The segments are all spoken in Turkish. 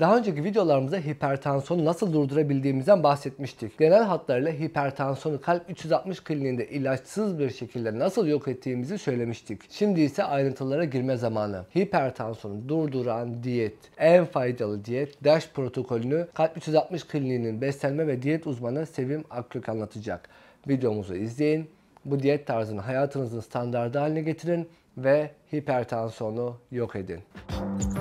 Daha önceki videolarımızda hipertansiyonu nasıl durdurabildiğimizden bahsetmiştik. Genel hatlarıyla hipertansiyonu kalp 360 kliniğinde ilaçsız bir şekilde nasıl yok ettiğimizi söylemiştik. Şimdi ise ayrıntılara girme zamanı. Hipertansiyonu durduran diyet. En faydalı diyet DASH protokolünü kalp 360 kliniğinin beslenme ve diyet uzmanı Sevim Akgök anlatacak. Videomuzu izleyin. Bu diyet tarzını hayatınızın standardı haline getirin ve hipertansiyonu yok edin. Müzik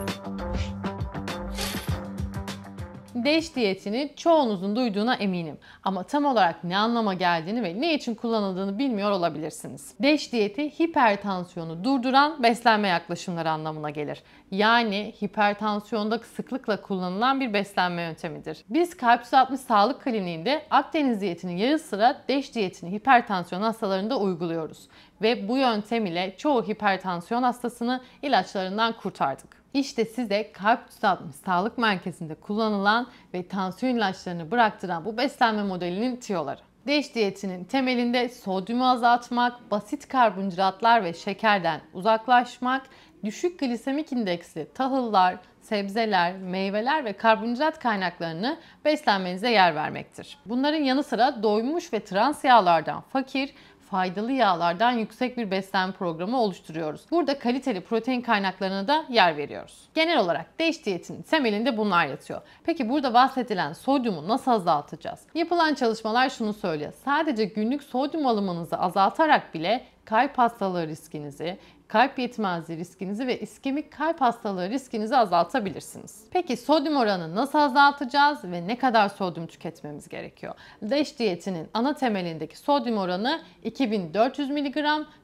DEŞ diyetini çoğunuzun duyduğuna eminim. Ama tam olarak ne anlama geldiğini ve ne için kullanıldığını bilmiyor olabilirsiniz. DEŞ diyeti hipertansiyonu durduran beslenme yaklaşımları anlamına gelir. Yani hipertansiyonda sıklıkla kullanılan bir beslenme yöntemidir. Biz Kalp 360 Sağlık Kliniğinde Akdeniz diyetinin yarı sıra DEŞ diyetini hipertansiyon hastalarında uyguluyoruz ve bu yöntem ile çoğu hipertansiyon hastasını ilaçlarından kurtardık. İşte size kalp düzeltmiş sağlık merkezinde kullanılan ve tansiyon ilaçlarını bıraktıran bu beslenme modelinin tiyoları. Değiş diyetinin temelinde sodyumu azaltmak, basit karbonhidratlar ve şekerden uzaklaşmak, düşük glisemik indeksli tahıllar, sebzeler, meyveler ve karbonhidrat kaynaklarını beslenmenize yer vermektir. Bunların yanı sıra doymuş ve trans yağlardan fakir, faydalı yağlardan yüksek bir beslenme programı oluşturuyoruz. Burada kaliteli protein kaynaklarına da yer veriyoruz. Genel olarak değiş diyetinin temelinde bunlar yatıyor. Peki burada bahsedilen sodyumu nasıl azaltacağız? Yapılan çalışmalar şunu söylüyor. Sadece günlük sodyum alımınızı azaltarak bile kalp hastalığı riskinizi, kalp yetmezliği riskinizi ve iskemik kalp hastalığı riskinizi azaltabilirsiniz. Peki sodyum oranı nasıl azaltacağız ve ne kadar sodyum tüketmemiz gerekiyor? DASH diyetinin ana temelindeki sodyum oranı 2400 mg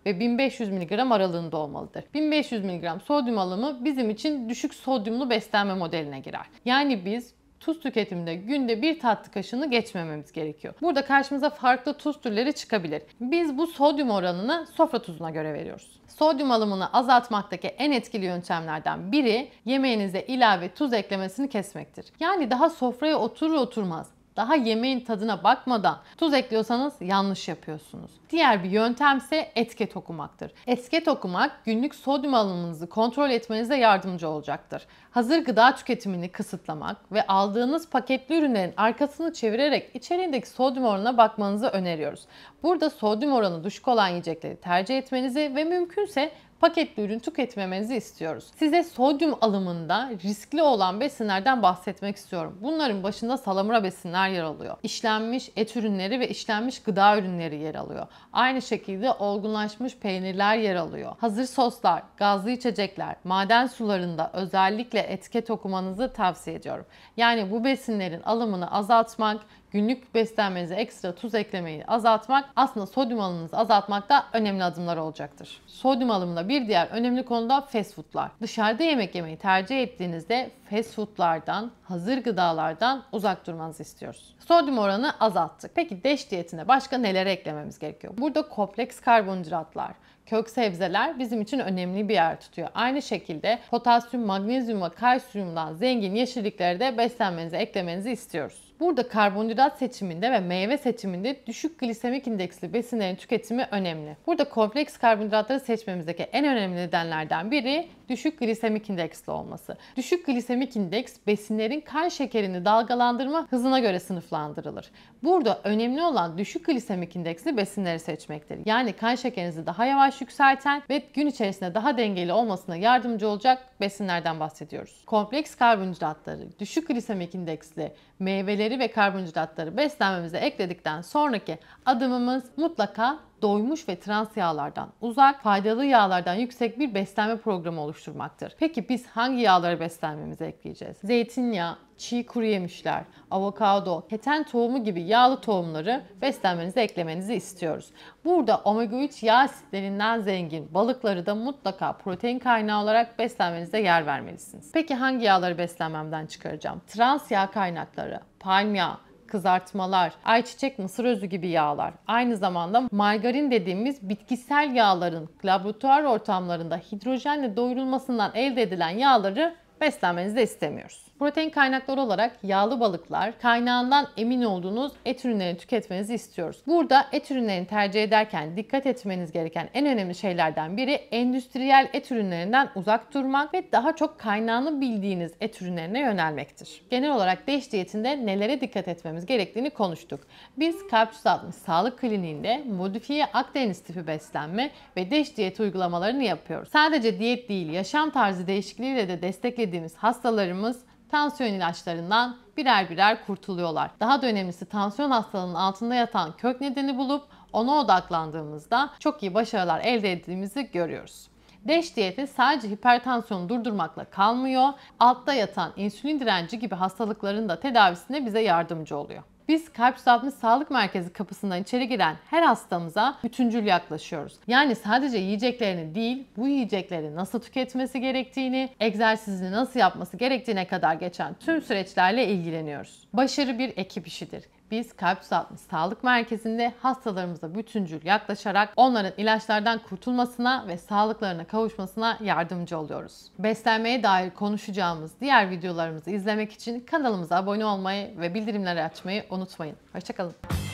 ve 1500 mg aralığında olmalıdır. 1500 mg sodyum alımı bizim için düşük sodyumlu beslenme modeline girer. Yani biz tuz tüketiminde günde bir tatlı kaşığını geçmememiz gerekiyor. Burada karşımıza farklı tuz türleri çıkabilir. Biz bu sodyum oranını sofra tuzuna göre veriyoruz. Sodyum alımını azaltmaktaki en etkili yöntemlerden biri yemeğinize ilave tuz eklemesini kesmektir. Yani daha sofraya oturur oturmaz daha yemeğin tadına bakmadan tuz ekliyorsanız yanlış yapıyorsunuz. Diğer bir yöntem ise etiket okumaktır. Etiket okumak günlük sodyum alımınızı kontrol etmenize yardımcı olacaktır. Hazır gıda tüketimini kısıtlamak ve aldığınız paketli ürünlerin arkasını çevirerek içeriğindeki sodyum oranına bakmanızı öneriyoruz. Burada sodyum oranı düşük olan yiyecekleri tercih etmenizi ve mümkünse paketli ürün tüketmemenizi istiyoruz. Size sodyum alımında riskli olan besinlerden bahsetmek istiyorum. Bunların başında salamura besinler yer alıyor. İşlenmiş et ürünleri ve işlenmiş gıda ürünleri yer alıyor. Aynı şekilde olgunlaşmış peynirler yer alıyor. Hazır soslar, gazlı içecekler, maden sularında özellikle etiket okumanızı tavsiye ediyorum. Yani bu besinlerin alımını azaltmak, günlük beslenmenize ekstra tuz eklemeyi azaltmak aslında sodyum alımınızı azaltmakta önemli adımlar olacaktır. Sodyum alımında bir diğer önemli konu da fast foodlar. Dışarıda yemek yemeyi tercih ettiğinizde fast foodlardan, hazır gıdalardan uzak durmanızı istiyoruz. Sodyum oranı azalttık. Peki deş diyetine başka neler eklememiz gerekiyor? Burada kompleks karbonhidratlar, kök sebzeler bizim için önemli bir yer tutuyor. Aynı şekilde potasyum, magnezyum ve kalsiyumdan zengin yeşillikleri de beslenmenize eklemenizi istiyoruz. Burada karbonhidrat seçiminde ve meyve seçiminde düşük glisemik indeksli besinlerin tüketimi önemli. Burada kompleks karbonhidratları seçmemizdeki en önemli nedenlerden biri düşük glisemik indeksli olması. Düşük glisemik indeks besinlerin kan şekerini dalgalandırma hızına göre sınıflandırılır. Burada önemli olan düşük glisemik indeksli besinleri seçmektir. Yani kan şekerinizi daha yavaş yükselten ve gün içerisinde daha dengeli olmasına yardımcı olacak besinlerden bahsediyoruz. Kompleks karbonhidratları, düşük glisemik indeksli meyveler yiyecekleri ve karbonhidratları beslenmemize ekledikten sonraki adımımız mutlaka doymuş ve trans yağlardan uzak, faydalı yağlardan yüksek bir beslenme programı oluşturmaktır. Peki biz hangi yağları beslenmemize ekleyeceğiz? Zeytinyağı, çiğ kuru yemişler, avokado, keten tohumu gibi yağlı tohumları beslenmenize eklemenizi istiyoruz. Burada omega 3 yağ asitlerinden zengin balıkları da mutlaka protein kaynağı olarak beslenmenize yer vermelisiniz. Peki hangi yağları beslenmemden çıkaracağım? Trans yağ kaynakları, palm yağı, kızartmalar, ayçiçek mısır özü gibi yağlar, aynı zamanda margarin dediğimiz bitkisel yağların laboratuvar ortamlarında hidrojenle doyurulmasından elde edilen yağları beslenmenizi de istemiyoruz. Protein kaynakları olarak yağlı balıklar, kaynağından emin olduğunuz et ürünlerini tüketmenizi istiyoruz. Burada et ürünlerini tercih ederken dikkat etmeniz gereken en önemli şeylerden biri endüstriyel et ürünlerinden uzak durmak ve daha çok kaynağını bildiğiniz et ürünlerine yönelmektir. Genel olarak değiş diyetinde nelere dikkat etmemiz gerektiğini konuştuk. Biz Kalp 360 Sağlık Kliniğinde modifiye Akdeniz tipi beslenme ve değiş diyeti uygulamalarını yapıyoruz. Sadece diyet değil, yaşam tarzı değişikliğiyle de desteklediğimiz hastalarımız tansiyon ilaçlarından birer birer kurtuluyorlar. Daha da önemlisi tansiyon hastalığının altında yatan kök nedeni bulup ona odaklandığımızda çok iyi başarılar elde ettiğimizi görüyoruz. DEŞ diyeti sadece hipertansiyonu durdurmakla kalmıyor, altta yatan insülin direnci gibi hastalıkların da tedavisine bize yardımcı oluyor. Biz Kalp 360 Sağlık Merkezi kapısından içeri giren her hastamıza bütüncül yaklaşıyoruz. Yani sadece yiyeceklerini değil, bu yiyecekleri nasıl tüketmesi gerektiğini, egzersizini nasıl yapması gerektiğine kadar geçen tüm süreçlerle ilgileniyoruz. Başarı bir ekip işidir. Biz Kalp 360 Sağlık Merkezi'nde hastalarımıza bütüncül yaklaşarak onların ilaçlardan kurtulmasına ve sağlıklarına kavuşmasına yardımcı oluyoruz. Beslenmeye dair konuşacağımız diğer videolarımızı izlemek için kanalımıza abone olmayı ve bildirimleri açmayı unutmayın. Hoşçakalın.